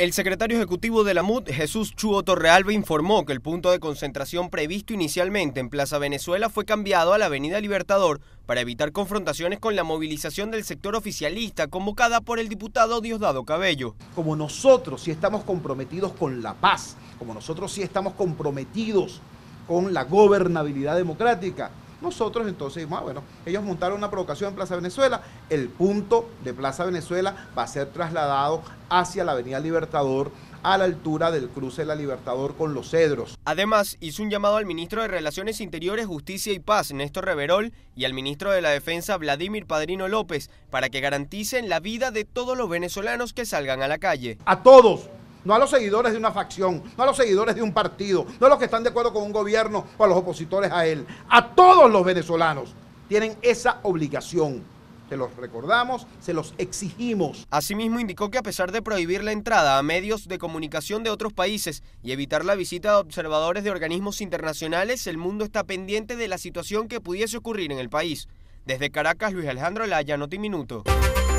El secretario ejecutivo de la MUD, Jesús Chuo Torrealba, informó que el punto de concentración previsto inicialmente en Plaza Venezuela fue cambiado a la Avenida Libertador para evitar confrontaciones con la movilización del sector oficialista convocada por el diputado Diosdado Cabello. Como nosotros sí estamos comprometidos con la paz, como nosotros sí estamos comprometidos con la gobernabilidad democrática, nosotros entonces dijimos, ah, bueno, ellos montaron una provocación en Plaza Venezuela, el punto de Plaza Venezuela va a ser trasladado hacia la Avenida Libertador a la altura del cruce de la Libertador con los Cedros. Además, hizo un llamado al ministro de Relaciones Interiores, Justicia y Paz, Néstor Reverol, y al ministro de la Defensa, Vladimir Padrino López, para que garanticen la vida de todos los venezolanos que salgan a la calle. A todos, no a los seguidores de una facción, no a los seguidores de un partido, no a los que están de acuerdo con un gobierno o a los opositores a él. A todos los venezolanos tienen esa obligación. Se los recordamos, se los exigimos. Asimismo, indicó que a pesar de prohibir la entrada a medios de comunicación de otros países y evitar la visita de observadores de organismos internacionales, el mundo está pendiente de la situación que pudiese ocurrir en el país. Desde Caracas, Luis Alejandro Laya, Notiminuto. Minuto.